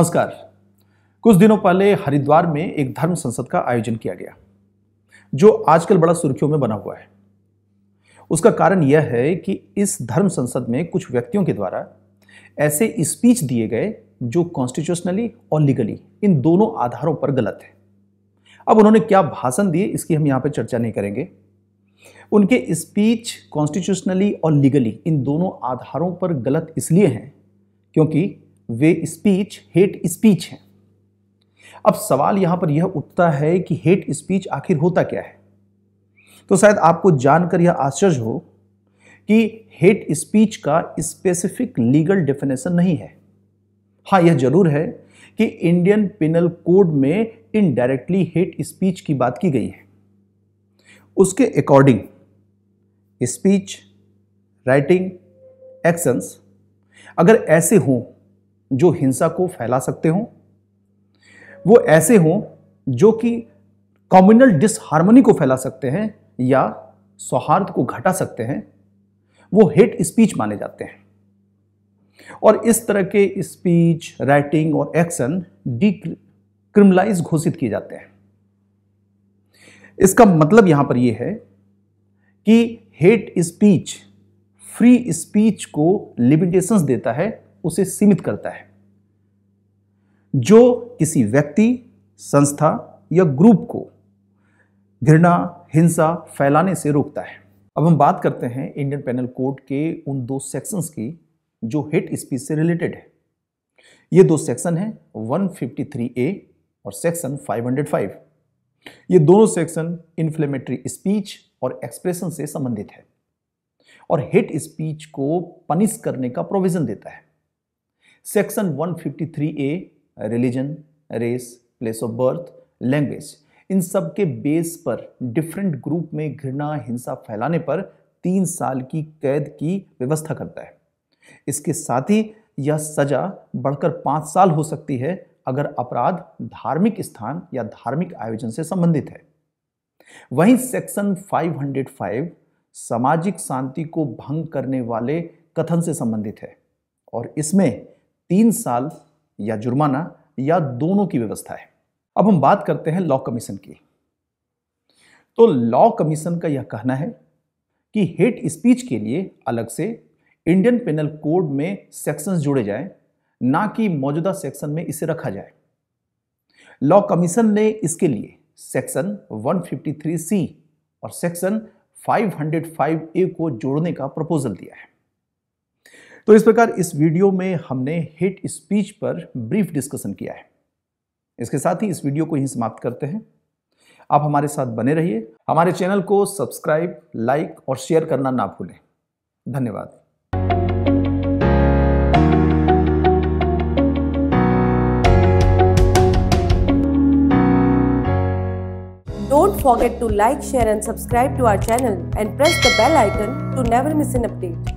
नमस्कार कुछ दिनों पहले हरिद्वार में एक धर्म संसद का आयोजन किया गया जो आजकल बड़ा सुर्खियों में बना हुआ है उसका कारण यह है कि इस धर्म संसद में कुछ व्यक्तियों के द्वारा ऐसे स्पीच दिए गए जो कॉन्स्टिट्यूशनली और लीगली इन दोनों आधारों पर गलत है अब उन्होंने क्या भाषण दिए इसकी हम यहां पर चर्चा नहीं करेंगे उनके स्पीच कॉन्स्टिट्यूशनली और लीगली इन दोनों आधारों पर गलत इसलिए हैं क्योंकि वे स्पीच हेट स्पीच है अब सवाल यहां पर यह उठता है कि हेट स्पीच आखिर होता क्या है तो शायद आपको जानकर यह आश्चर्य हो कि हेट स्पीच का स्पेसिफिक लीगल डेफिनेशन नहीं है हां यह जरूर है कि इंडियन पिनल कोड में इनडायरेक्टली हेट स्पीच की बात की गई है उसके अकॉर्डिंग स्पीच राइटिंग एक्शंस अगर ऐसे हों जो हिंसा को फैला सकते हों वो ऐसे हों जो कि कॉम्युनल डिसहारमोनी को फैला सकते हैं या सौहार्द को घटा सकते हैं वो हेट स्पीच माने जाते हैं और इस तरह के स्पीच राइटिंग और एक्शन डिक्रिमिनलाइज घोषित किए जाते हैं इसका मतलब यहां पर यह है कि हेट स्पीच फ्री स्पीच को लिमिटेशंस देता है उसे सीमित करता है जो किसी व्यक्ति संस्था या ग्रुप को घृणा हिंसा फैलाने से रोकता है अब हम बात करते हैं इंडियन पेनल कोड के उन दो सेक्शंस की जो हेट स्पीच से रिलेटेड है ये दो सेक्शन है 153 ए और सेक्शन 505 ये दोनों सेक्शन इन्फ्लेमेटरी स्पीच और एक्सप्रेशन से संबंधित है और हेट स्पीच को पनिश करने का प्रोविजन देता है section 153 A religion race place of birth language इन सब के बेस पर डिफरेंट ग्रुप में घृणा हिंसा फैलाने पर तीन साल की कैद की व्यवस्था करता है इसके साथ ही यह सजा बढ़कर पाँच साल हो सकती है अगर अपराध धार्मिक स्थान या धार्मिक आयोजन से संबंधित है वहीं सेक्शन 505 सामाजिक शांति को भंग करने वाले कथन से संबंधित है और इसमें तीन साल या जुर्माना या दोनों की व्यवस्था है अब हम बात करते हैं लॉ कमीशन की तो लॉ कमीशन का यह कहना है कि हेट स्पीच के लिए अलग से इंडियन पेनल कोड में सेक्शंस जोड़े जाएं ना कि मौजूदा सेक्शन में इसे रखा जाए लॉ कमीशन ने इसके लिए सेक्शन 153 सी और सेक्शन 505 ए को जोड़ने का प्रपोजल दिया है तो इस प्रकार इस वीडियो में हमने हिट स्पीच पर ब्रीफ डिस्कशन किया है इसके साथ ही इस वीडियो को यहीं समाप्त करते हैं आप हमारे साथ बने रहिए हमारे चैनल को सब्सक्राइब लाइक और शेयर करना ना भूलें धन्यवाद Don't forget to like, share and subscribe to our channel and press the bell icon to never miss an update.